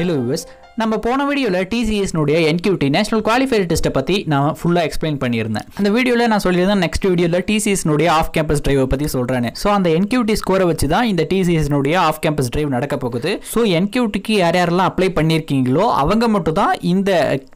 hello US நம்ம போன வீடியோவில் டிசிஎஸ்னுடைய என்கியூடி நேஷனல் குவாலிஃபயர் டெஸ்ட்டை பற்றி நான் ஃபுல்லாக எக்ஸ்பிளைன் பண்ணியிருந்தேன் அந்த வீடியோவில் நான் சொல்லியிருந்தேன் நெக்ஸ்ட் வீடியோவில் டிசிஎஸ்னுடைய ஆஃப் கேம்பஸ் டிரைவை பற்றி சொல்கிறேன் ஸோ அந்த என்கியூடி ஸ்கோரை வச்சு தான் இந்த டிசிஎஸ்னுடைய ஆஃப் கேம்பஸ் டிரைவ் நடக்க போகுது ஸோ என்கியூடிக்கு யார் யாரெல்லாம் அப்ளை பண்ணியிருக்கீங்களோ அவங்க மட்டும் தான் இந்த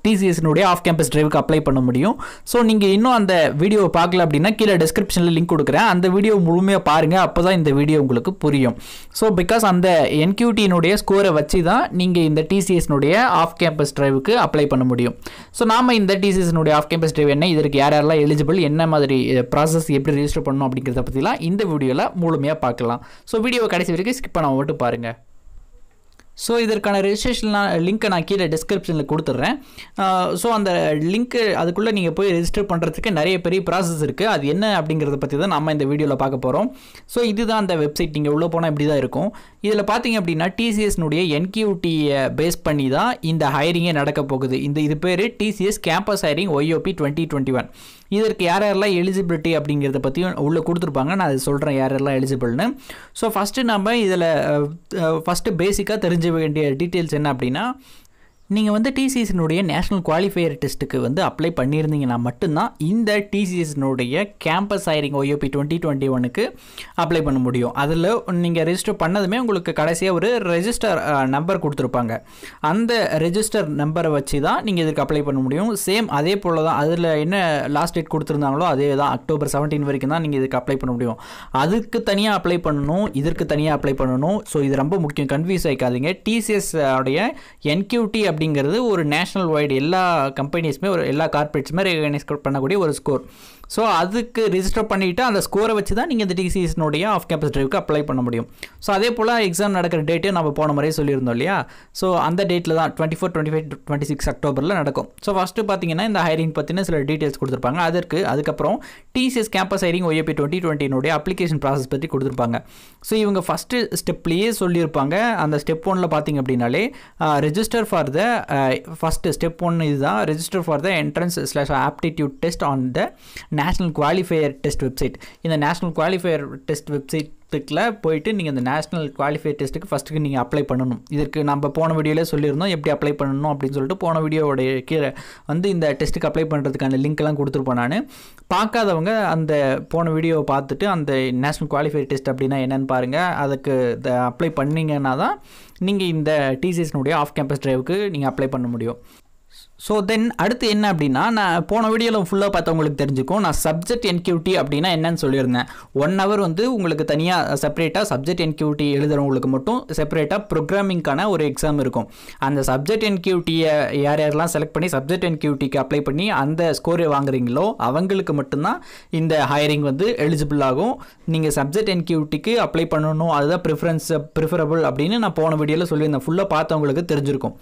டிசிஎஸ்னுடைய ஆஃப் கேம்பஸ் டிரைவுக்கு அப்ளை பண்ண முடியும் ஸோ நீங்கள் இன்னும் அந்த வீடியோவை பார்க்கல அப்படின்னா கீழே டிஸ்கிரிப்ஷனில் லிங்க் கொடுக்குறேன் அந்த வீடியோ முழுமையாக பாருங்கள் அப்போ தான் இந்த வீடியோ உங்களுக்கு புரியும் ஸோ பிகாஸ் அந்த என்கியூடியினுடைய ஸ்கோரை வச்சு தான் நீங்கள் இந்த டிசிஎஸ்னுடைய ஆஃப் கேம்பஸ் ட்ரைவுக்கு அப்ளை பண்ண முடியும் ஸோ நாம் இந்த டிசிஎஸ்னுடைய ஆஃப் கேம்பஸ் ட்ரைவ் என்ன இதற்கு யார் யாரெல்லாம் எலிஜிபிள் என்ன மாதிரி ப்ராசஸ் எப்படி ரிஜிஸ்டர் பண்ணணும் அப்படிங்கிறத பற்றிலாம் இந்த வீடியோவில் முழுமையாக பார்க்கலாம் ஸோ வீடியோ கடைசி வரைக்கும் ஸ்கிப் பண்ண மட்டும் பாருங்கள் ஸோ இதற்கான ரெஜிஸ்ட்ரேஷன் லிங்க்கை நான் கீழே டிஸ்கிரிப்ஷனில் கொடுத்துட்றேன் ஸோ அந்த லிங்க்கு அதுக்குள்ளே நீங்கள் போய் ரெஜிஸ்டர் பண்ணுறதுக்கு நிறைய பெரிய ப்ராசஸ் இருக்குது அது என்ன அப்படிங்கிறத பற்றி தான் நம்ம இந்த வீடியோவில் பார்க்க போகிறோம் ஸோ இதுதான் அந்த வெப்சைட் நீங்கள் உள்ளே போனால் இப்படி தான் இருக்கும் இதில் பார்த்தீங்க அப்படின்னா டிசிஎஸ்னுடைய என்கியூட்டியை பேஸ் பண்ணி தான் இந்த ஹையரிங்கே நடக்க போகுது இந்த இது பேர் TCS campus hiring YOP twenty twenty one இதற்கு யார் யாரெல்லாம் எலிஜிபிலிட்டி அப்படிங்கிறத பற்றியும் உள்ளே கொடுத்துருப்பாங்க நான் அது சொல்கிறேன் யார் யாரெல்லாம் எலிஜிபிள்னு ஸோ ஃபஸ்ட்டு நம்ம இதில் ஃபஸ்ட்டு பேசிக்காக தெரிஞ்ச வேண்டிய டீட்டெயில்ஸ் என்ன அப்படின்னா நீங்கள் வந்து டிசிஎஸ்னுடைய நேஷனல் குவாலிஃபையர் டெஸ்ட்டுக்கு வந்து அப்ளை பண்ணியிருந்தீங்கன்னா மட்டும்தான் இந்த டிசிஎஸ்னுடைய campus hiring YOP twenty twenty ஒனுக்கு அப்ளை பண்ண முடியும் அதில் நீங்கள் ரெஜிஸ்டர் பண்ணதுமே உங்களுக்கு கடைசியாக ஒரு ரெஜிஸ்டர் நம்பர் கொடுத்துருப்பாங்க அந்த ரெஜிஸ்டர் நம்பரை வச்சு தான் நீங்கள் இதுக்கு அப்ளை பண்ண முடியும் சேம் அதே போல் தான் அதில் என்ன லாஸ்ட் டேட் கொடுத்துருந்தாங்களோ அதே தான் அக்டோபர் செவன்டீன் வரைக்கும் தான் நீங்கள் இதுக்கு அப்ளை பண்ண முடியும் அதுக்கு தனியாக அப்ளை பண்ணணும் இதற்கு தனியாக அப்ளை பண்ணணும் ஸோ இது ரொம்ப முக்கியம் கன்ஃபியூஸ் ஆகிக்காதீங்க டிசிஎஸ் உடைய என்கியூடி அப்படி அப்படிங்கிறது ஒரு நேஷனல் வைடு எல்லா கம்பெனிஸுமே ஒரு எல்லா கார்பரேட்ஸுமே ரெகனைஸ் பண்ணக்கூடிய ஒரு ஸ்கோர் ஸோ அதுக்கு ரிஜிஸ்டர் பண்ணிவிட்டு அந்த ஸ்கோரை வச்சு தான் நீங்கள் இந்த டிசிஎஸ்னுடைய ஆஃப் கேம்பஸ் ட்ரைவ்க்கு அப்ளை பண்ண முடியும் ஸோ அதே போல் எக்ஸாம் நடக்கிற டேட்டே நம்ம போன முறையே சொல்லியிருந்தோம் இல்லையா ஸோ அந்த டேட்டில் தான் twenty four twenty five twenty six அக்டோபரில் நடக்கும் ஸோ ஃபஸ்ட்டு பார்த்தீங்கன்னா இந்த ஹைரிங் பற்றின சில டீட்டெயில்ஸ் கொடுத்துருப்பாங்க அதற்கு அதுக்கப்புறம் TCS campus hiring YOP twenty டுவெண்ட்டினுடைய அப்ளிகேஷன் ப்ராசஸ் பற்றி கொடுத்துருப்பாங்க ஸோ இவங்க ஃபஸ்ட்டு ஸ்டெப்லேயே சொல்லியிருப்பாங்க அந்த ஸ்டெப் ஒனில் பார்த்தீங்க அப்படின்னாலே register for the first step one இதுதான் register for the entrance slash aptitude test on the national qualifier test website இந்த நேஷ்னல் குவாலிஃபையர் டெஸ்ட் வெப்சைட் போயிட்டு நீங்கள் இந்த நேஷனல் குவாலிஃபையர் டெஸ்ட்டுக்கு ஃபஸ்ட்டுக்கு நீங்கள் அப்ளை பண்ணணும் இதற்கு நம்ம போன வீடியோவில் சொல்லியிருந்தோம் எப்படி அப்ளை பண்ணணும் அப்படின்னு சொல்லிட்டு போன வீடியோடைய கீழே வந்து இந்த டெஸ்ட்டுக்கு அப்ளை பண்ணுறதுக்கான லிங்க்லாம் கொடுத்துருப்போம் நான் பார்க்காதவங்க அந்த போன வீடியோவை பார்த்துட்டு அந்த நேஷ்னல் குவாலிஃபையர் டெஸ்ட் அப்படின்னா என்னென்னு பாருங்கள் அதுக்கு அப்ளை பண்ணிங்கன்னா தான் நீங்கள் இந்த டிசிஎஸ்னுடைய ஆஃப் கேம்பஸ் ட்ரைவுக்கு நீங்கள் அப்ளை பண்ண முடியும் ஸோ தென் அடுத்து என்ன அப்படின்னா நான் போன வீடியோவில் ஃபுல்லாக பார்த்தா உங்களுக்கு தெரிஞ்சுக்கும் நான் சப்ஜெக்ட் என்கியூட்டி அப்படின்னா என்னன்னு சொல்லியிருந்தேன் ஒன் ஹவர் வந்து உங்களுக்கு தனியாக செப்பரேட்டாக சப்ஜெக்ட் என்கியூட்டி எழுதுறவங்களுக்கு மட்டும் செப்பரேட்டாக ப்ரோக்ராமிங்க்கான ஒரு எக்ஸாம் இருக்கும் அந்த சப்ஜெக்ட் என்கியூட்டியை யார் யாரெல்லாம் செலக்ட் பண்ணி சப்ஜெக்ட் என்கியூட்டிக்கு அப்ளை பண்ணி அந்த ஸ்கோரை வாங்குறீங்களோ அவங்களுக்கு மட்டும்தான் இந்த ஹையரிங் வந்து எலிஜிபிள் ஆகும் நீங்கள் சப்ஜெக்ட் என்கியூட்டிக்கு அப்ளை பண்ணணும் அதுதான் ப்ரிஃபரன்ஸ் ப்ரிஃபரபிள் அப்படின்னு நான் போன வீடியோவில் சொல்லியிருந்தேன் ஃபுல்லாக பார்த்தவங்களுக்கு தெரிஞ்சிருக்கும்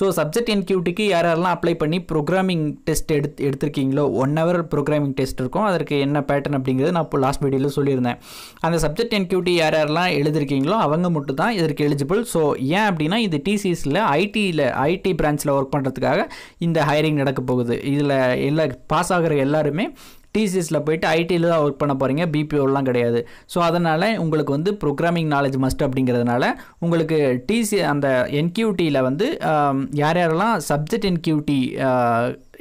ஸோ சப்ஜெக்ட் என்கியூட்டிக்கு யார் யாரெல்லாம் அப்ளை பண்ணி ப்ரோக்ராமிங் டெஸ்ட் எடுத்து எடுத்திருக்கீங்களோ ஒன் ஹவர் ப்ரோக்ராமிங் டெஸ்ட் இருக்கும் அதற்கு என்ன பேட்டர்ன் அப்படிங்கிறது நான் இப்போ லாஸ்ட் வீடியோவில் சொல்லியிருந்தேன் அந்த சப்ஜெக்ட் என்கியூட்டி யார் யாரெல்லாம் எழுதிருக்கீங்களோ அவங்க மட்டும் தான் இதற்கு எலிஜிபிள் ஸோ ஏன் அப்படின்னா இது டிசிஎஸில் ஐடியில் ஐடி பிரான்ச்சில் ஒர்க் பண்ணுறதுக்காக இந்த ஹையரிங் நடக்க போகுது இதில் எல்லா பாஸ் ஆகிற எல்லாருமே டிசிஎஸில் போயிட்டு ஐடியில் தான் ஒர்க் பண்ண போகிறீங்க பிபிஓலாம் கிடையாது ஸோ அதனால் உங்களுக்கு வந்து ப்ரோக்ராமிங் நாலேஜ் மஸ்ட் அப்படிங்கிறதுனால உங்களுக்கு டிசி அந்த என்கியூட்டியில் வந்து யார் யாரெல்லாம் சப்ஜெக்ட் என்கியூட்டி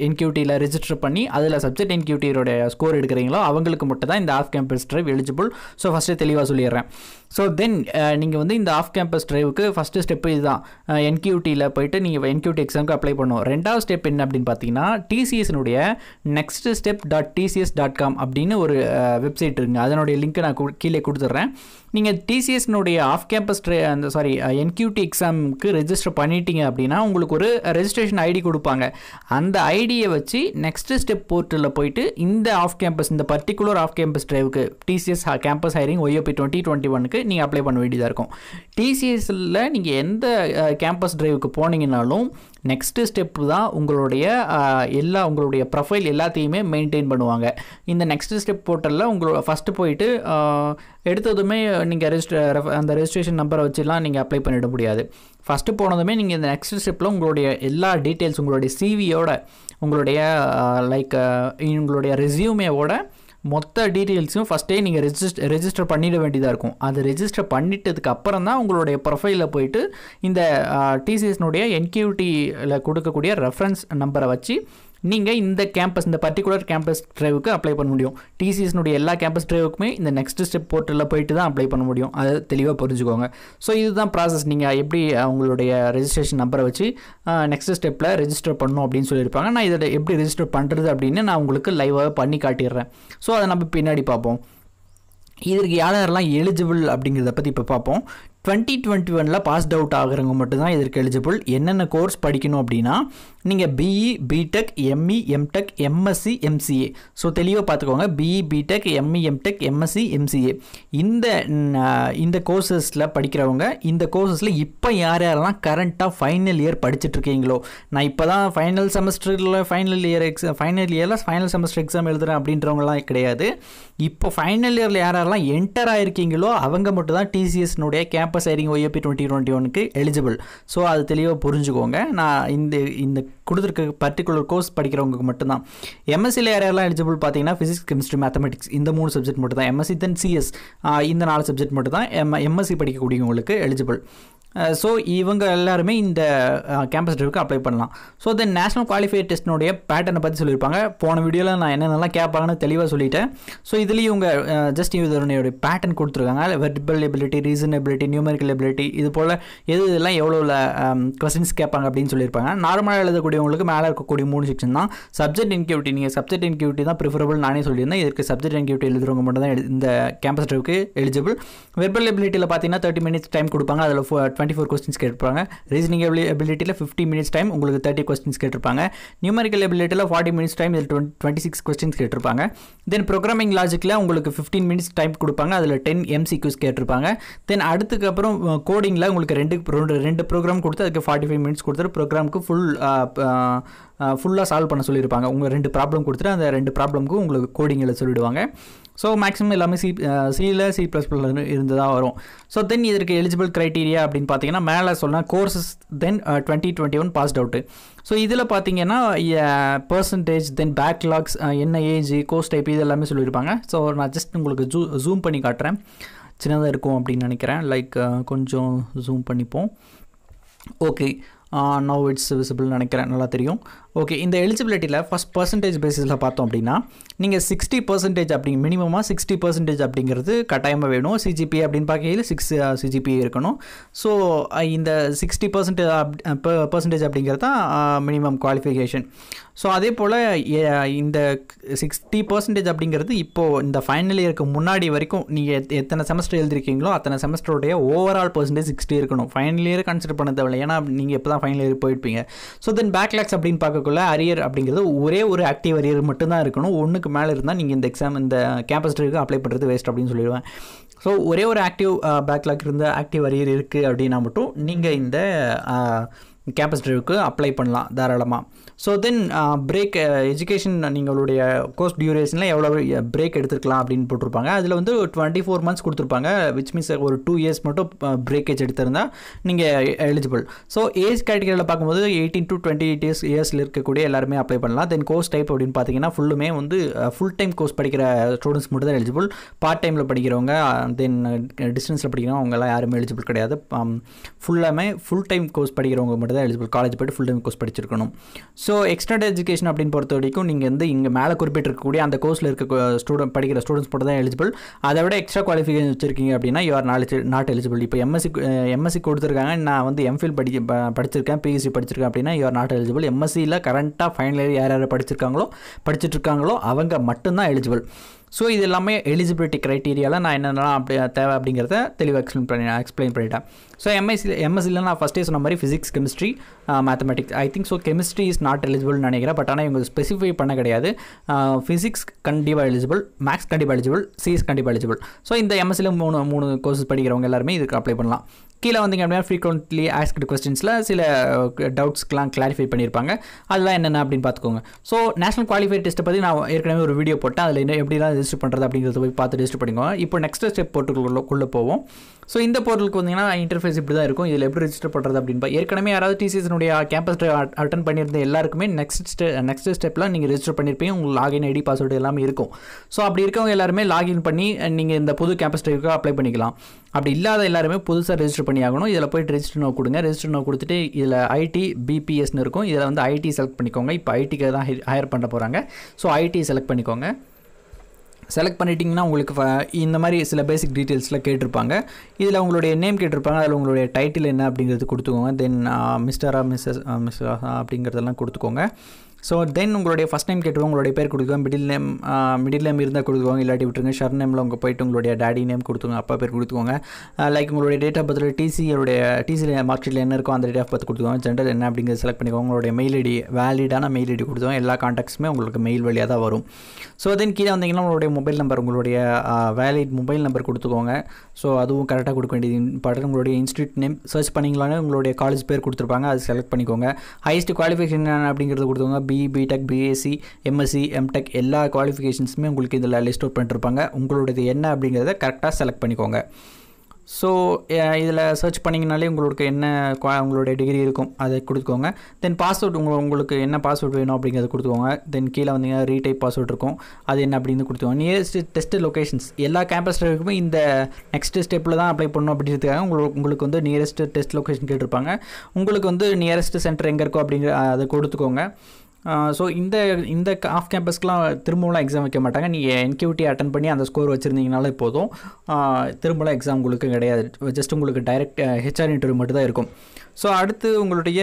என்கியூட்டியில் ரிஜிஸ்டர் பண்ணி அதில் சப்ஜெக்ட் என்கியூட்டியோடைய ஸ்கோர் எடுக்கிறீங்களோ அவங்களுக்கு மட்டும் தான் இந்த off campus drive eligible so first தெளிவாக சொல்லிடுறேன் ஸோ தென் நீங்கள் வந்து இந்த ஆஃப் கேம்பஸ் ட்ரைவுக்கு ஃபஸ்ட்டு ஸ்டெப்பு இதுதான் என்கியூட்டியில் போயிட்டு நீங்கள் என்கியூட்டி எக்ஸாமுக்கு அப்ளை பண்ணுவோம் ரெண்டாவது ஸ்டெப் என்ன அப்படின்னு பார்த்தீங்கன்னா டிசிஎஸ்னுடைய next step dot TCS dot com அப்படின்னு ஒரு வெப்சைட் இருக்குங்க அதனுடைய லிங்க்கை நான் கீழே கொடுத்துட்றேன் நீங்கள் டிசிஎஸ்னுடைய ஆஃப் கேம்பஸ் அந்த சாரி என்கியூடி எக்ஸாமுக்கு ரெஜிஸ்டர் பண்ணிட்டீங்க அப்படின்னா உங்களுக்கு ஒரு ரெஜிஸ்ட்ரேஷன் ஐடி கொடுப்பாங்க அந்த ஐடியை வச்சு நெக்ஸ்ட் ஸ்டெப் போர்ட்டலில் போயிட்டு இந்த ஆஃப் கேம்பஸ் இந்த பர்டிகுலர் ஆஃப் கேம்பஸ் ட்ரைவுக்கு TCS campus hiring YOP twenty twenty ஒனுக்கு நீங்கள் அப்ளை பண்ண வேண்டியதாக இருக்கும் டிசிஎஸ்ல நீங்கள் எந்த கேம்பஸ் ட்ரைவுக்கு போனீங்கன்னாலும் நெக்ஸ்ட்டு ஸ்டெப்பு தான் உங்களுடைய எல்லா உங்களுடைய ப்ரொஃபைல் எல்லாத்தையுமே மெயின்டைன் பண்ணுவாங்க இந்த நெக்ஸ்ட்டு ஸ்டெப் போர்ட்டலில் உங்களோட ஃபஸ்ட்டு போயிட்டு எடுத்ததுமே நீங்கள் ரெஜிஸ்டர் அந்த ரெஜிஸ்ட்ரேஷன் நம்பரை வச்சுலாம் நீங்கள் அப்ளை பண்ணிட முடியாது ஃபஸ்ட்டு போனதுமே நீங்கள் இந்த நெக்ஸ்ட் ஸ்டெப்பில் உங்களுடைய எல்லா டீட்டெயில்ஸ் உங்களுடைய சிவியோட உங்களுடைய லைக் உங்களுடைய ரெசியூமேவோட மொத்த டீட்டெயில்ஸும் ஃபஸ்ட்டே நீங்கள் ரெஜிஸ்டர் ரெஜிஸ்டர் பண்ணிட வேண்டியதாக இருக்கும் அது ரெஜிஸ்டர் பண்ணிட்டதுக்கு அப்புறம் தான் உங்களுடைய ப்ரொஃபைலில் போயிட்டு இந்த டிசிஎஸ்னுடைய என்கியூடியில் கொடுக்கக்கூடிய ரெஃபரன்ஸ் நம்பரை வச்சு நீங்கள் இந்த கேம்பஸ் இந்த பர்டிகுலர் கேம்பஸ் ட்ரைவுக்கு அப்ளை பண்ண முடியும் டிசிஎஸ்னுடைய எல்லா கேம்பஸ் ட்ரைவுக்குமே இந்த நெக்ஸ்ட் ஸ்டெப் போர்ட்டலில் போயிட்டு தான் அப்ளை பண்ண முடியும் அதை தெளிவாக புரிஞ்சுக்கோங்க ஸோ இதுதான் ப்ராசஸ் நீங்கள் எப்படி அவங்களுடைய ரெஜிஸ்ட்ரேஷன் நம்பரை வச்சு நெக்ஸ்ட் ஸ்டெப்பில் ரெஜிஸ்டர் பண்ணும் அப்படின்னு சொல்லியிருப்பாங்க நான் இதை எப்படி ரெஜிஸ்டர் பண்ணுறது அப்படின்னு நான் உங்களுக்கு லைவாக பண்ணி காட்டிடுறேன் ஸோ அதை நம்ம பின்னாடி பார்ப்போம் இதற்கு யாரெல்லாம் எலிஜிபிள் அப்படிங்கிறத பற்றி இப்போ பார்ப்போம் டுவெண்ட்டி டுவெண்ட்டி ஒனில் பாஸ்ட் அவுட் ஆகிறவங்க மட்டும்தான் இதற்கு எலிஜிபிள் என்னென்ன கோர்ஸ் படிக்கணும் அப்படின்னா நீங்கள் BE BTech ME MTech MSc MCA so தெளிவாக பார்த்துக்கோங்க BE BTech ME MTech MSc MCA இந்த இந்த கோர்சஸில் படிக்கிறவங்க இந்த கோர்சஸில் இப்போ யார் யாரெல்லாம் கரண்ட்டாக ஃபைனல் இயர் படிச்சுட்ருக்கீங்களோ நான் இப்போ தான் ஃபைனல் செமஸ்டரில் ஃபைனல் இயர் எக்ஸாம் ஃபைனல் இயரில் ஃபைனல் செமஸ்டர் எக்ஸாம் எழுதுகிறேன் அப்படின்றவங்களாம் கிடையாது இப்போ ஃபைனல் இயரில் யார் யாரெல்லாம் என்டர் ஆகிருக்கீங்களோ அவங்க மட்டும் தான் டிசிஎஸ்னுடைய கேப் எப்போ செய்கிறீங்க ஓஏபி டுவெண்ட்டி டுவெண்ட்டி ஒனுக்கு எலிஜிபிள் ஸோ அது தெளிவாக புரிஞ்சுக்கோங்க நான் இந்த இந்த கொடுத்துருக்க பர்டிகுலர் கோர்ஸ் படிக்கிறவங்களுக்கு மட்டும்தான் எம்எஸ்சியில் யாரெல்லாம் எலிஜிபிள் பார்த்தீங்கன்னா ஃபிசிக்ஸ் கெமிஸ்ட்ரி மேத்தமெட்டிக்ஸ் இந்த மூணு சப்ஜெக்ட் மட்டும் தான் எம்எஸ்சி தென் சிஎஸ் இந்த நாலு சப்ஜெக்ட் மட்டும் தான் எம் எம்எஸ்சி படிக்கக்கூடியவங்களுக்கு எலிஜிபிள் ஸோ இவங்க எல்லாருமே இந்த கேம்பஸ் ட்ரிவுக்கு அப்ளை பண்ணலாம் ஸோ தென் நேஷனல் குவாலிஃபை டெஸ்ட்னுடைய பேட்டர்னை பற்றி சொல்லியிருப்பாங்க போன வீடியோவில் நான் என்னென்னலாம் கேட்பாங்கன்னு தெளிவாக சொல்லிட்டேன் ஸோ இதுலேயும் இவங்க ஜஸ்ட் இவருடைய பேட்டர்ன் கொடுத்துருக்காங்க verbal ability reasonability numerical ability இது போல் எது இதெல்லாம் எவ்வளோ உள்ள கொஸ்டின்ஸ் கேட்பாங்க அப்படின்னு சொல்லியிருப்பாங்க நார்மலாக எழுதக்கூடியவங்களுக்கு மேலே இருக்கக்கூடிய மூணு செக்ஷன் தான் சப்ஜெக்ட் இன்கியூட்டி நீங்கள் சப்ஜெக்ட் இன்கியூட்டி தான் ப்ரிஃபரபிள் நானே சொல்லியிருந்தேன் இதற்கு சப்ஜெக்ட் இன்கியூட்டி எழுதுறவங்க மட்டும் தான் இந்த கேம்பஸ் ட்ரிவுக்கு எலிஜிபிள் வெர்பல் எபிலிட்டியில் பார்த்தீங்கன்னா தேர்ட்டி மினிட்ஸ் டைம் கொடுப்பாங்க அதில் டுவெண்ட்டி ஃபோர் கொஸ்டின்ஸ் கேட்டிருப்பாங்க ரீசனிங் எபிலிட்டியில் ஃபிஃப்டி மினிட்ஸ் டைம் உங்களுக்கு தேர்ட்டி கொஸ்டின்ஸ் கேட்டிருப்பாங்க நியூமரிக்கல் எபிலிட்டியில் ஃபார்ட்டி மினிட்ஸ் டைம் இதில் டுவெண்ட்டி சிக்ஸ் கொஸ்டின்ஸ் கேட்டிருப்பாங்க தென் ப்ரோக்ராமிங் லாஜிக்கில் உங்களுக்கு ஃபிஃப்டீன் மினிட்ஸ் டைம் கொடுப்பாங்க அதில் டென் எம்சிக்யூஸ் கேட்டிருப்பாங்க தென் அடுத்துக்கப்புறம் கோடிங்கில் உங்களுக்கு ரெண்டு ரெண்டு ப்ரோக்ராம் கொடுத்து அதுக்கு ஃபார்ட்டி ஃபைவ் மினிட்ஸ் கொடுத்துட்டு ப்ரோக்ராமுக்கு ஃபுல் ஃபுல்லாக சால்வ் பண்ண சொல்லியிருப்பாங்க உங்கள் ரெண்டு ப்ராப்ளம் கொடுத்துட்டு அந்த ரெண்டு ப்ராப்ளமுக்கும் உங்களுக்கு கோடிங்கில் சொல்லிவிடுவாங்க ஸோ மேக்ஸிமம் எல்லாமே சி சியில் சி ப்ளஸ் ப்ளஸ் இருந்து தான் வரும் ஸோ தென் இதற்கு எலிஜிபிள் க்ரைட்டீரியா அப்படின்னு பார்த்தீங்கன்னா மேலே சொன்னால் courses then twenty twenty one passed out so இதில் பார்த்தீங்கன்னா பர்சன்டேஜ் தென் பேக்லாக்ஸ் என்ன ஏஜ் கோர்ஸ் டைப் இது எல்லாமே சொல்லியிருப்பாங்க ஸோ நான் ஜஸ்ட் உங்களுக்கு ஜூ ஜூம் பண்ணி காட்டுறேன் சின்னதாக இருக்கும் அப்படின்னு நினைக்கிறேன் லைக் கொஞ்சம் ஜூம் பண்ணிப்போம் ஓகே நோ இட்ஸ் விசிபிள் நினைக்கிறேன் நல்லா தெரியும் ஓகே இந்த எலிஜிபிலிட்டியில் ஃபஸ்ட் பர்சன்டேஜ் பேசிஸில் பார்த்தோம் அப்படின்னா நீங்கள் சிக்ஸ்டி பர்சன்டேஜ் அப்படிங்க மினிமமாக சிக்ஸ்டி பர்சன்டேஜ் அப்படிங்கிறது கட்டாயமாக வேணும் சிஜிபி அப்படின்னு பார்க்கையில் சிக்ஸ் சிஜிபி இருக்கணும் ஸோ இந்த சிக்ஸ்டி பர்சன்டேஜ் பர்சன்டேஜ் அப்படிங்கிறது தான் மினிமம் குவாலிஃபிகேஷன் ஸோ அதே போல் இந்த சிக்ஸ்டி பர்சன்டேஜ் அப்படிங்கிறது இப்போது இந்த ஃபைனல் இயருக்கு முன்னாடி வரைக்கும் நீங்கள் எத்தனை செமஸ்டர் எழுதிருக்கீங்களோ அத்தனை செமஸ்டருடைய ஓவரால் பர்சன்டேஜ் சிக்ஸ்டி இருக்கணும் ஃபைனல் இயர் கன்சிடர் பண்ண தேவையில்லை ஏன்னா நீங்கள் இப்போ தான் ஃபைனல் இயர் போயிருப்பீங்க ஸோ தென் பேக்லாக்ஸ் அப்படின்னு பார்க்க உங்களுக்குள்ள அரியர் அப்படிங்கிறது ஒரே ஒரு ஆக்டிவ் அரியர் மட்டும்தான் இருக்கணும் ஒன்றுக்கு மேலே இருந்தால் நீங்கள் இந்த எக்ஸாம் இந்த கேம்பஸ் ட்ரிக்கு அப்ளை பண்ணுறது வேஸ்ட் அப்படின்னு சொல்லிடுவேன் ஸோ ஒரே ஒரு ஆக்டிவ் பேக்லாக் இருந்த ஆக்டிவ் அரியர் இருக்குது அப்படின்னா மட்டும் நீங்கள் இந்த கேம்பஸ் ட்ரைவுக்கு அப்ளை பண்ணலாம் தாராளமாக ஸோ தென் பிரேக் எஜுகேஷன் நீங்களுடைய கோர்ஸ் டியூரேஷனில் எவ்வளோ பிரேக் uh, எடுத்துருக்கலாம் அப்படின்னு போட்டிருப்பாங்க அதில் வந்து டுவெண்ட்டி ஃபோர் மந்த்ஸ் கொடுத்துருப்பாங்க விச் மீன்ஸ் ஒரு டூ இயர்ஸ் மட்டும் பிரேக்கேஜ் uh, எடுத்திருந்தா நீங்கள் எலிஜிபிள் ஸோ ஏஜ் கேட்டகரியில் பார்க்கும்போது eighteen to twenty eight years இயர்ஸில் இருக்கக்கூடிய எல்லாருமே அப்ளை பண்ணலாம் தென் கோர்ஸ் டைப் அப்படின்னு பார்த்தீங்கன்னா ஃபுல்லுமே வந்து ஃபுல் டைம் கோர்ஸ் படிக்கிற ஸ்டூடெண்ட்ஸ் மட்டும் தான் எலிஜிபிள் பார்ட் டைமில் படிக்கிறவங்க தென் uh, டிஸ்டன்ஸில் படிக்கிறவங்க அவங்கெல்லாம் யாருமே எலிஜிபிள் கிடையாது ஃபுல்லாமே ஃபுல் டைம் கோர்ஸ் படிக்கிறவங்க மட்டும் தான் எலிஜிபிள் காலேஜ் போய்ட்டு ஃபுல் டைம் கோர்ஸ் படிச்சிருக்கணும் ஸோ எக்ஸ்டர்ட் எஜுகேஷன் அப்படின்னு பொறுத்த வரைக்கும் நீங்கள் வந்து இங்கே மேலே குறிப்பிட்டிருக்கக்கூடிய அந்த கோர்ஸில் இருக்க ஸ்டூடெண்ட் uh, படிக்கிற ஸ்டூடெண்ட்ஸ் மட்டும் தான் எலிஜிபிள் அதை விட எக்ஸ்ட்ரா குவாலிஃபிகேஷன் வச்சிருக்கீங்க அப்படின்னா யூஆர் நாலேஜ் நாட் எலிஜிபிள் இப்போ எம்எஸ்சி எம்எஸ்சி uh, கொடுத்துருக்காங்க நான் வந்து எம்ஃபில் படிக்க படிச்சிருக்கேன் பிஎஸ்சி படிச்சிருக்கேன் அப்படின்னா யூஆர் நாட் எலிஜிபிள் எம்எஸ்சியில் கரண்ட்டாக ஃபைனல் இயர் யார் யார் படிச்சிருக்காங்களோ படிச்சுட்டு இருக்காங்களோ அவங்க மட்டும்தான் எலிஜிபிள் ஸோ இது எல்லாமே எலிஜிபிலிட்டி க்ரைட்டீரியாவில் நான் என்னென்னலாம் அப்படி தேவை அப்படிங்கிறத தெளிவாக எக்ஸ்பிளைன் பண்ணி எக்ஸ்பிளைன் பண்ணிட்டேன் ஸோ எம்எஸ்சி எம்எஸ்சியில் நான் ஃபஸ்ட்டே சொன்ன மாதிரி physics chemistry mathematics I think so chemistry is not எலிஜிபிள்னு நினைக்கிறேன் பட் ஆனால் இவங்க ஸ்பெசிஃபை பண்ண கிடையாது ஃபிசிக்ஸ் கண்டிப்பாக எலிஜிபிள் மேக்ஸ் கண்டிப்பாக எலிஜிபிள் சிஎஸ் கண்டிப்பாக எலிஜிபிள் ஸோ இந்த எம்எஸ்சியில் மூணு மூணு கோர்சஸ் படிக்கிறவங்க எல்லாருமே இதுக்கு அப்ளை பண்ணலாம் கீழே வந்தீங்க அப்படின்னா ஃப்ரீக்வெண்ட்லி ஆஸ்கட் கொஸ்டின்ஸில் சில டவுட்ஸ்க்கெலாம் கிளாரிஃபை பண்ணியிருப்பாங்க அதெல்லாம் என்னென்ன அப்படின்னு பார்த்துக்கோங்க ஸோ நேஷனல் குவாலிஃபை டெஸ்ட்டை பற்றி நான் ஏற்கனவே ஒரு வீடியோ போட்டேன் அதில் என்ன எப்படிலாம் ரிஜிஸ்டர் பண்ணுறது அப்படிங்கிறத போய் பார்த்து ரிஜிஸ்டர் பண்ணிக்கோங்க இப்போ நெக்ஸ்ட் ஸ்டெப் போர்ட்டுக்குள்ளே போவோம் ஸோ இந்த போர்ட்டலுக்கு வந்தீங்கன்னா இன்டர்ஃபேஸ் இப்படி தான் இருக்கும் இதில் எப்படி ரிஜிஸ்டர் பண்ணுறது அப்படின்னு ஏற்கனவே யாராவது டிசிஎஸ்னுடைய கேம்பஸ் அட்டன் பண்ணியிருந்த எல்லாருக்குமே நெக்ஸ்ட் ஸ்டெ நெக்ஸ்ட் ஸ்டெப்பில் நீங்கள் ரிஜிஸ்டர் பண்ணியிருப்பீங்க உங்களுக்கு லாகின் ஐடி பாஸ்வேர்டு எல்லாமே இருக்கும் ஸோ அப்படி இருக்கவங்க எல்லாருமே லாகின் பண்ணி நீங்கள் இந்த புது கேம்பஸ் ட்ரைவுக்கு அப்ளை பண்ணிக்கலாம் அப்படி இல்லாத எல்லாருமே புதுசாக ரிஜிஸ்டர் பண்ணி ஆகணும் இதில் போய் ரிஜிஸ்டர் நோ கொடுங்க ரிஜிஸ்டர் நோ கொடுத்துட்டு இதில் ஐடி பிபிஎஸ்னு இருக்கும் இதில் வந்து ஐடி செலக்ட் பண்ணிக்கோங்க இப்போ ஐடிக்கு தான் ஹையர் பண்ண போகிறாங்க ஸோ ஐடி செலக்ட் பண்ணிக்கோங்க செலக்ட் பண்ணிட்டிங்கன்னா உங்களுக்கு இந்த மாதிரி சில பேசிக் டீட்டெயில்ஸ்லாம் கேட்டிருப்பாங்க இதில் உங்களுடைய நேம் கேட்டிருப்பாங்க அதில் உங்களுடைய டைட்டில் என்ன அப்படிங்கிறது கொடுத்துக்கோங்க தென் மிஸ்டரா மிஸ்ஸஸ் மிஸ்ஸா அப்படிங்கிறதெல்லாம் கொடுத்துக்கோங்க ஸோ தென் உங்களுடைய ஃபஸ்ட் டைம் கேட்டுருவோம் உங்களுடைய பேர் கொடுக்குவோம் மிடில் நேம் மிடில் நேம் இருந்தால் கொடுத்துக்கோங்க இல்லாட்டி விட்டுருங்க ஷர் நேமில் உங்கள் போய்ட்டு உங்களுடைய டேடி நேம் கொடுத்துங்க அப்பா பேர் கொடுத்துக்கோங்க லைக் உங்களுடைய டேட் ஆஃப் பர்த்தில் டிசியோடைய டிசியில் மார்க்ஷீட்டில் என்ன இருக்கோ அந்த டேட் ஆஃப் பர்த் கொடுத்துக்கோங்க ஜென்டர் என்ன அப்படிங்கிறது செலக்ட் பண்ணிக்கோங்க உங்களுடைய மெயில் ஐடி வேலிடான மெயில் ஐடி கொடுத்துக்கோங்க எல்லா காண்டாக்ட்ஸுமே உங்களுக்கு மெயில் வழியாக தான் வரும் ஸோ தென் கீழே வந்தீங்கன்னா உங்களுடைய மொபைல் நம்பர் உங்களுடைய வேலிட் மொபைல் நம்பர் கொடுத்துக்கோங்க ஸோ அதுவும் கரெக்டாக கொடுக்க வேண்டியது இம்பார்ட்டன் உங்களுடைய இன்ஸ்டியூட் நேம் சர்ச் பண்ணிங்களானே உங்களுடைய காலேஜ் பேர் கொடுத்துருப்பாங்க அது செலக்ட் பண்ணிக்கோங்க ஹையஸ்ட் குவாலிஃபிகேஷன் அப்படிங்கிறது கொடுத்துக்கோங்க B BE BTech BSc MSc MTech எல்லா குவாலிஃபிகேஷன்ஸுமே உங்களுக்கு இதில் லிஸ்ட் அவுட் பண்ணிருப்பாங்க உங்களுடையது என்ன அப்படிங்கிறத கரெக்டாக செலக்ட் பண்ணிக்கோங்க ஸோ இதில் சர்ச் பண்ணிங்கனாலே உங்களுக்கு என்ன உங்களுடைய டிகிரி இருக்கும் அதை கொடுத்துக்கோங்க தென் பாஸ்வேர்டு உங்கள் உங்களுக்கு என்ன பாஸ்வேர்டு வேணும் அப்படிங்கிறத கொடுத்துக்கோங்க தென் கீழே வந்தீங்கன்னா ரீடைப் பாஸ்வேர்ட் இருக்கும் அது என்ன அப்படின்னு கொடுத்துக்கோங்க நியரஸ்ட் டெஸ்ட் லொக்கேஷன்ஸ் எல்லா கேம்பஸ்டருக்குமே இந்த நெக்ஸ்ட் ஸ்டெப்பில் தான் அப்ளை பண்ணணும் அப்படின்றதுக்காக உங்களுக்கு உங்களுக்கு வந்து நியரஸ்ட் டெஸ்ட் லொக்கேஷன் கேட்டிருப்பாங்க உங்களுக்கு வந்து நியரஸ்ட் சென்டர் எங்கே இருக்கோ அப்படிங்கிற அதை கொடுத்துக்கோங்க ஸோ இந்த இந்த ஆஃப் கேம்பஸ்க்கெலாம் திரும்பலாம் எக்ஸாம் வைக்க மாட்டாங்க நீங்கள் என்கியூட்டி அட்டன் பண்ணி அந்த ஸ்கோர் வச்சுருந்தீங்கனாலே போதும் திரும்பலாம் எக்ஸாம் உங்களுக்கு கிடையாது ஜஸ்ட் உங்களுக்கு டைரக்ட் ஹெச்ஆர் இன்டர்வியூ மட்டும் தான் இருக்கும் ஸோ அடுத்து உங்களுடைய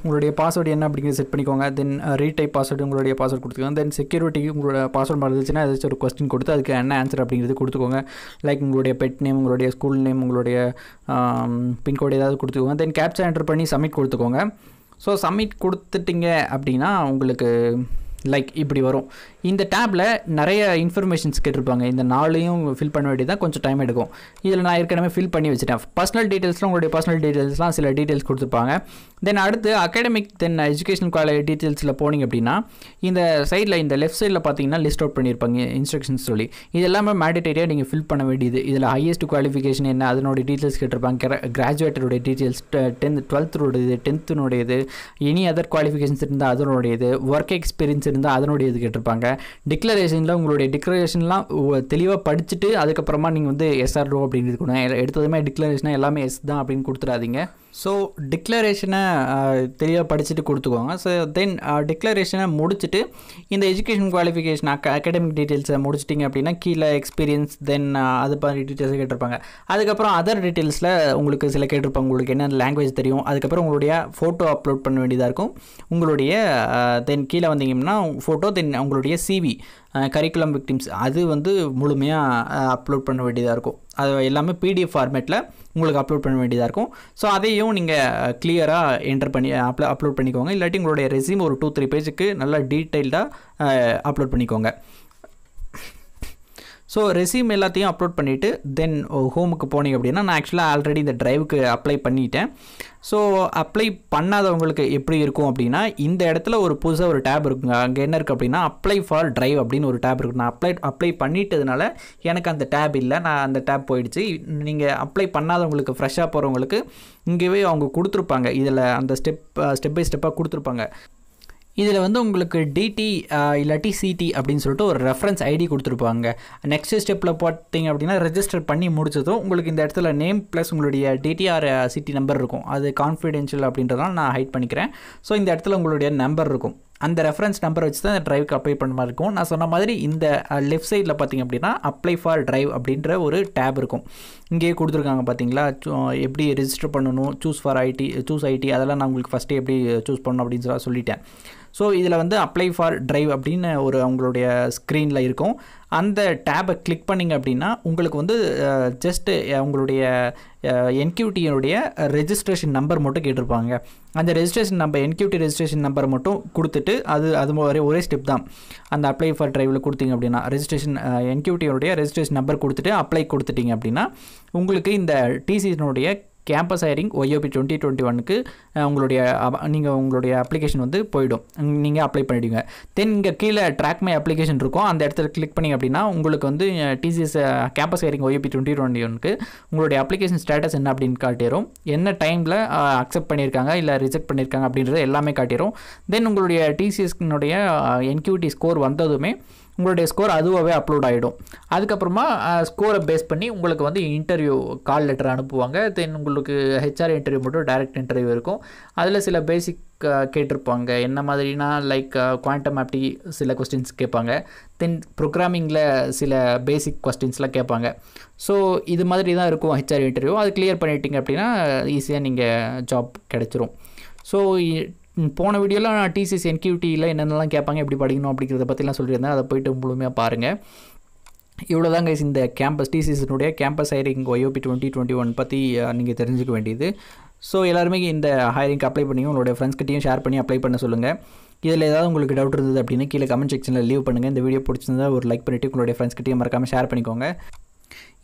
உங்களுடைய பாஸ்வேர்டு என்ன அப்படிங்கிறத செட் பண்ணிக்கோங்க தென் ரீடைப் பாஸ்வேர்டு உங்களுடைய பாஸ்வேர்டு கொடுத்துக்கோங்க தென் செக்யூரிட்டி உங்களோட பாஸ்வேர்டு மறந்துச்சுன்னா ஏதாச்சும் ஒரு கொஸ்டின் கொடுத்து அதுக்கு என்ன ஆன்சர் அப்படிங்கிறது கொடுத்துக்கோங்க லைக் உங்களுடைய பெட் நேம் உங்களுடைய ஸ்கூல் நேம் உங்களுடைய பின்கோடு ஏதாவது கொடுத்துக்கோங்க தென் கேப்சா என்டர் பண்ணி சப்மிட் கொடுத்துக்கோங்க ஸோ சப்மிட் கொடுத்துட்டிங்க அப்படின்னா உங்களுக்கு லைக் இப்படி வரும் இந்த டேப்பில் நிறைய இன்ஃபர்மேஷன்ஸ் கேட்டிருப்பாங்க இந்த நாளையும் ஃபில் பண்ண வேண்டியது தான் கொஞ்சம் டைம் எடுக்கும் இதில் நான் ஏற்கனவே ஃபில் பண்ணி வச்சுட்டேன் பர்சனல் டீட்டெயில்ஸ்லாம் உங்களுடைய பர்சனல் டீட்டெயில்ஸ்லாம் சில டீட்டெயில்ஸ் கொடுத்துருப்பாங்க தென் அடுத்து அகாடமிக் தென் எஜுகேஷன் காலேஜ் டீட்டெயில்ஸில் போனீங்க அப்படின்னா இந்த சைடில் இந்த லெஃப்ட் சைடில் பார்த்தீங்கன்னா லிஸ்ட் அவுட் பண்ணியிருப்பாங்க இன்ஸ்ட்ரக்ஷன்ஸ் சொல்லி இது எல்லாமே மேடிட்டரியாக நீங்கள் ஃபில் பண்ண வேண்டியது இதில் ஹையஸ்ட் குவாலிஃபிகேஷன் என்ன அதனோட டீட்டெயில்ஸ் கேட்டிருப்பாங்க கிராஜுவேட்டருடைய டீட்டெயில்ஸ் டென்த் டுவெல்த்துடைய டென்த்துனுடையது எனி அதர் குவாலிஃபிகேஷன்ஸ் இருந்தால் அதனுடையது ஒர்க் எக்ஸ்பீரியன்ஸ் இருந்தால் அதனுடைய இது கேட்டிருப்பாங்க டிக்ளரேஷனில் உங்களுடைய டிக்ளரேஷன்லாம் தெளிவாக படிச்சுட்டு அதுக்கப்புறமா நீங்கள் வந்து எஸ்ஆர்ஓ அப்படின்னு இருக்கணும் எடுத்ததுமே டிக்ளரேஷனாக எல்லாமே எஸ் தான் அப்படின்னு கொடுத்துடாதீங்க ஸோ டிக்ளரேஷனை தெளிவாக படிச்சுட்டு கொடுத்துக்கோங்க ஸோ தென் டிக்ளரேஷனை முடிச்சுட்டு இந்த எஜுகேஷன் குவாலிஃபிகேஷன் அக்க அகாடமிக் டீட்டெயில்ஸை முடிச்சிட்டிங்க அப்படின்னா கீழே எக்ஸ்பீரியன்ஸ் தென் அது மாதிரி டீட்டெயில்ஸை கேட்டிருப்பாங்க அதுக்கப்புறம் அதர் டீட்டெயில்ஸில் உங்களுக்கு சில கேட்டிருப்பாங்க உங்களுக்கு என்ன லாங்குவேஜ் தெரியும் அதுக்கப்புறம் உங்களுடைய ஃபோட்டோ அப்லோட் பண்ண வேண்டியதாக இருக்கும் உங்களுடைய தென் கீழே வந்தீங்கன்னா ஃபோட்டோ தென் உங்களுடைய சிவி கரிக்குலம் விக்டிம்ஸ் அது வந்து முழுமையாக அப்லோட் பண்ண வேண்டியதாக இருக்கும் அது எல்லாமே பிடிஎஃப் ஃபார்மேட்டில் உங்களுக்கு அப்லோட் பண்ண வேண்டியதாக இருக்கும் ஸோ அதையும் நீங்கள் கிளியராக என்டர் பண்ணி அப்ல அப்லோட் பண்ணிக்கோங்க இல்லாட்டி உங்களுடைய ரெசியூம் ஒரு டூ த்ரீ பேஜுக்கு நல்லா டீட்டெயில்டாக அப்லோட் பண்ணிக்கோங்க ஸோ ரெசியூம் எல்லாத்தையும் அப்லோட் பண்ணிவிட்டு தென் ஹோமுக்கு போனீங்க அப்படின்னா நான் ஆக்சுவலாக ஆல்ரெடி இந்த ட்ரைவுக்கு அப்ளை பண்ணிட்டேன் ஸோ அப்ளை பண்ணாதவங்களுக்கு எப்படி இருக்கும் அப்படின்னா இந்த இடத்துல ஒரு புதுசாக ஒரு டேப் இருக்குங்க அங்கே என்ன இருக்குது அப்படின்னா அப்ளை ஃபார் ட்ரைவ் அப்படின்னு ஒரு டேப் இருக்குது நான் அப்ளை அப்ளை பண்ணிட்டதுனால எனக்கு அந்த டேப் இல்லை நான் அந்த டேப் போயிடுச்சு நீங்கள் அப்ளை பண்ணாதவங்களுக்கு ஃப்ரெஷ்ஷாக போகிறவங்களுக்கு இங்கேவே அவங்க கொடுத்துருப்பாங்க இதில் அந்த ஸ்டெப் ஸ்டெப் பை ஸ்டெப்பாக கொடுத்துருப்பாங்க இதில் வந்து உங்களுக்கு டிடி இல்லாட்டி சிடி அப்படின்னு சொல்லிட்டு ஒரு ரெஃபரன்ஸ் ஐடி கொடுத்துருப்பாங்க நெக்ஸ்ட் ஸ்டெப்பில் பார்த்தீங்க அப்படின்னா ரெஜிஸ்டர் பண்ணி முடிச்சதும் உங்களுக்கு இந்த இடத்துல நேம் ப்ளஸ் உங்களுடைய டிடிஆர் சிடி நம்பர் இருக்கும் அது கான்ஃபிடென்ஷியல் அப்படின்றதால நான் ஹைட் பண்ணிக்கிறேன் ஸோ இந்த இடத்துல உங்களுடைய நம்பர் இருக்கும் அந்த ரெஃபரன்ஸ் நம்பரை வச்சு தான் அந்த ட்ரைவுக்கு அப்ளை பண்ண மாதிரி இருக்கும் நான் சொன்ன மாதிரி இந்த லெஃப்ட் சைடில் பார்த்திங்க அப்படின்னா அப்ளை ஃபார் ட்ரைவ் அப்படின்ற ஒரு டேப் இருக்கும் இங்கேயே கொடுத்துருக்காங்க பார்த்தீங்களா எப்படி ரிஜிஸ்டர் பண்ணணும் choose for ID choose ID அதெல்லாம் நான் உங்களுக்கு ஃபஸ்ட்டே எப்படி சூஸ் பண்ணணும் அப்படின்னு சொல்லி சொல்லிட்டேன் ஸோ இதில் வந்து அப்ளை ஃபார் ட்ரைவ் அப்படின்னு ஒரு அவங்களுடைய ஸ்க்ரீனில் இருக்கும் அந்த டேபை கிளிக் பண்ணிங்க அப்படின்னா உங்களுக்கு வந்து ஜஸ்ட்டு அவங்களுடைய என்கியூட்டியினுடைய ரெஜிஸ்ட்ரேஷன் நம்பர் மட்டும் கேட்டிருப்பாங்க அந்த registration number NQT registration number மட்டும் கொடுத்துட்டு அது அது மாதிரி ஒரே ஸ்டெப் தான் அந்த அப்ளை ஃபார் ட்ரைவில் கொடுத்தீங்க அப்படின்னா ரெஜிஸ்ட்ரேஷன் என்கியூட்டியோடைய ரெஜிஸ்ட்ரேஷன் நம்பர் கொடுத்துட்டு அப்ளை கொடுத்துட்டீங்க அப்படின்னா உங்களுக்கு இந்த டிசியினுடைய campus hiring YOP twenty twenty ஒனுக்கு உங்களுடைய நீங்கள் உங்களுடைய அப்ளிகேஷன் வந்து போயிடும் நீங்கள் அப்ளை பண்ணிவிடுங்க தென் இங்கே கீழே ட்ராக் மை அப்ளிகேஷன் இருக்கும் அந்த இடத்துல கிளிக் பண்ணிங்க அப்படின்னா உங்களுக்கு வந்து TCS campus hiring YOP twenty twenty ஒனுக்கு உங்களுடைய அப்ளிகேஷன் ஸ்டேட்டஸ் என்ன அப்படின்னு காட்டிடும் என்ன டைமில் அக்செப்ட் பண்ணியிருக்காங்க இல்லை ரிஜெக்ட் பண்ணியிருக்காங்க அப்படின்றது எல்லாமே காட்டிடும் தென் உங்களுடைய டிசிஎஸ்னுடைய என்கியூடி ஸ்கோர் வந்ததுமே உங்களுடைய ஸ்கோர் அதுவாகவே அப்லோட் ஆகிடும் அதுக்கப்புறமா ஸ்கோரை பேஸ் பண்ணி உங்களுக்கு வந்து இன்டர்வியூ கால் லெட்டர் அனுப்புவாங்க தென் உங்களுக்கு ஹெச்ஆர் இன்டர்வியூ மட்டும் டைரக்ட் இன்டர்வியூ இருக்கும் அதில் சில பேசிக் கேட்டிருப்பாங்க என்ன மாதிரினா லைக் குவாண்டம் ஆப்டி சில கொஸ்டின்ஸ் கேட்பாங்க தென் ப்ரோக்ராமிங்கில் சில பேசிக் கொஸ்டின்ஸ்லாம் கேட்பாங்க ஸோ இது மாதிரி தான் இருக்கும் ஹெச்ஆர் இன்டர்வியூ அது கிளியர் பண்ணிட்டீங்க அப்படின்னா ஈஸியாக நீங்கள் ஜாப் கிடச்சிரும் ஸோ போன வீடியோவில் நான் டிசிஎஸ் என்கியூடியில் என்னென்னலாம் கேட்பாங்க எப்படி படிக்கணும் அப்படிங்கிறத பற்றிலாம் சொல்லியிருந்தேன் அதை போயிட்டு முழுமையாக பாருங்கள் இவ்வளோ தான் கைஸ் இந்த கேம்பஸ் டிசிஎஸ்னுடைய campus hiring YOP twenty twenty one பற்றி நீங்கள் தெரிஞ்சுக்க வேண்டியது ஸோ எல்லாருமே இந்த ஹைரிங்க்கு அப்ளை பண்ணி உங்களுடைய ஃப்ரெண்ட்ஸ்கிட்டையும் ஷேர் பண்ணி அப்ளை பண்ண சொல்லுங்கள் இதில் ஏதாவது உங்களுக்கு டவுட் இருந்தது அப்படின்னா கீழே கமெண்ட் செக்ஷனில் லீவ் பண்ணுங்கள் இந்த வீடியோ பிடிச்சிருந்தா ஒரு லைக் பண்ணிவிட்டு உங்களுடைய ஃப்ரெண்ட்ஸ்கிட்டையும் மறக்காமல் ஷேர் பண்ணிக்கோங்க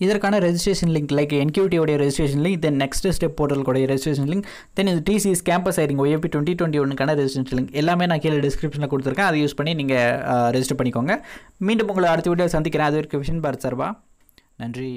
இதற்கான ரெஜிஸ்ட்ரேஷன் லிங்க் லைக் என்கியூட்டியோடைய registration link then next step போர்ட்டலுடைய ரெஜிஸ்ட்ரேஷன் லிங்க் தென் இது TCS campus hiring YOP twenty twenty ஒன்னுக்கான ரெஜிஸ்ட்ரேஷன் லிங்க் எல்லாமே நான் கீழே டிஸ்கிரிப்ஷனில் கொடுத்துருக்கேன் அதை யூஸ் பண்ணி நீங்கள் ரெஜிஸ்டர் பண்ணிக்கோங்க மீண்டும் உங்களை அடுத்த வீடியோ சந்திக்கிறேன் அது ஒரு விஷன் பார்த்து சார்பா நன்றி